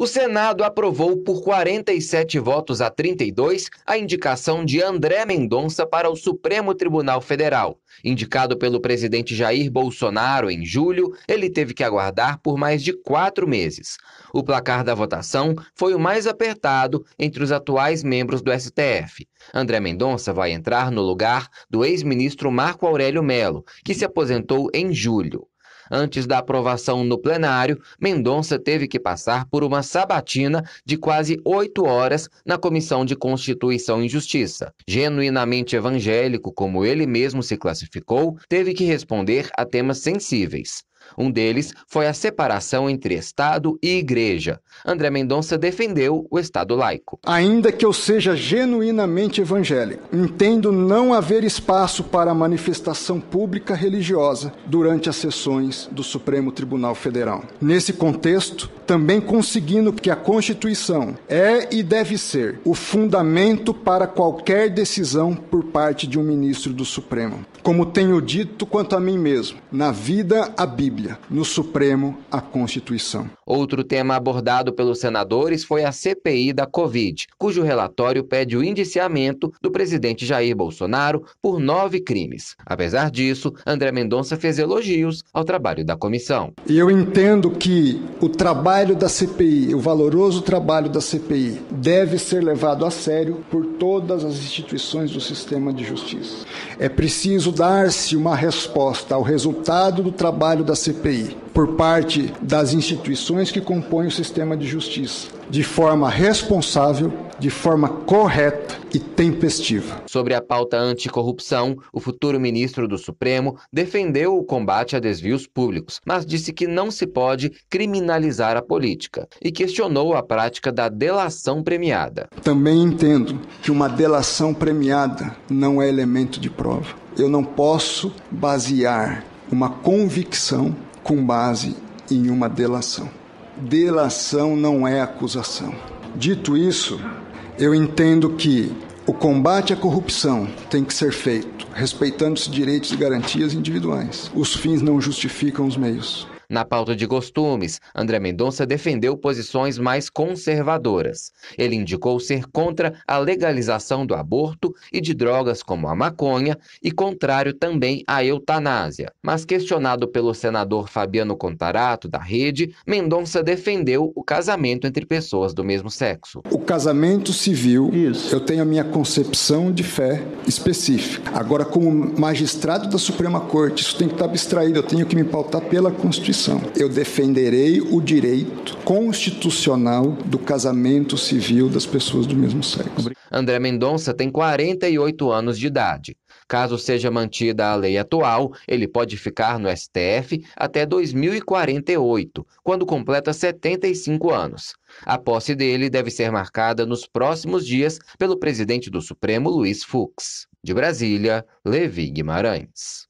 O Senado aprovou por 47 votos a 32 a indicação de André Mendonça para o Supremo Tribunal Federal. Indicado pelo presidente Jair Bolsonaro em julho, ele teve que aguardar por mais de quatro meses. O placar da votação foi o mais apertado entre os atuais membros do STF. André Mendonça vai entrar no lugar do ex-ministro Marco Aurélio Melo, que se aposentou em julho. Antes da aprovação no plenário, Mendonça teve que passar por uma sabatina de quase oito horas na Comissão de Constituição e Justiça. Genuinamente evangélico, como ele mesmo se classificou, teve que responder a temas sensíveis. Um deles foi a separação entre Estado e Igreja. André Mendonça defendeu o Estado laico. Ainda que eu seja genuinamente evangélico, entendo não haver espaço para manifestação pública religiosa durante as sessões do Supremo Tribunal Federal. Nesse contexto, também conseguindo que a Constituição é e deve ser o fundamento para qualquer decisão por parte de um ministro do Supremo. Como tenho dito quanto a mim mesmo, na vida a Bíblia Bíblia, no Supremo, a Constituição. Outro tema abordado pelos senadores foi a CPI da Covid, cujo relatório pede o indiciamento do presidente Jair Bolsonaro por nove crimes. Apesar disso, André Mendonça fez elogios ao trabalho da comissão. Eu entendo que o trabalho da CPI, o valoroso trabalho da CPI, deve ser levado a sério por todas as instituições do sistema de justiça. É preciso dar-se uma resposta ao resultado do trabalho da CPI por parte das instituições que compõem o sistema de justiça, de forma responsável, de forma correta e tempestiva. Sobre a pauta anticorrupção, o futuro ministro do Supremo defendeu o combate a desvios públicos, mas disse que não se pode criminalizar a política e questionou a prática da delação premiada. Também entendo que uma delação premiada não é elemento de prova. Eu não posso basear uma convicção com base em uma delação. Delação não é acusação. Dito isso, eu entendo que o combate à corrupção tem que ser feito respeitando os direitos e garantias individuais. Os fins não justificam os meios. Na pauta de costumes, André Mendonça defendeu posições mais conservadoras. Ele indicou ser contra a legalização do aborto e de drogas como a maconha e contrário também à eutanásia. Mas questionado pelo senador Fabiano Contarato, da Rede, Mendonça defendeu o casamento entre pessoas do mesmo sexo. O casamento civil, Isso. eu tenho a minha concepção de fé específica. Agora, como magistrado da Suprema Corte, isso tem que estar abstraído, eu tenho que me pautar pela Constituição. Constituição. Eu defenderei o direito constitucional do casamento civil das pessoas do mesmo sexo. André Mendonça tem 48 anos de idade. Caso seja mantida a lei atual, ele pode ficar no STF até 2048, quando completa 75 anos. A posse dele deve ser marcada nos próximos dias pelo presidente do Supremo, Luiz Fux. De Brasília, Levi Guimarães.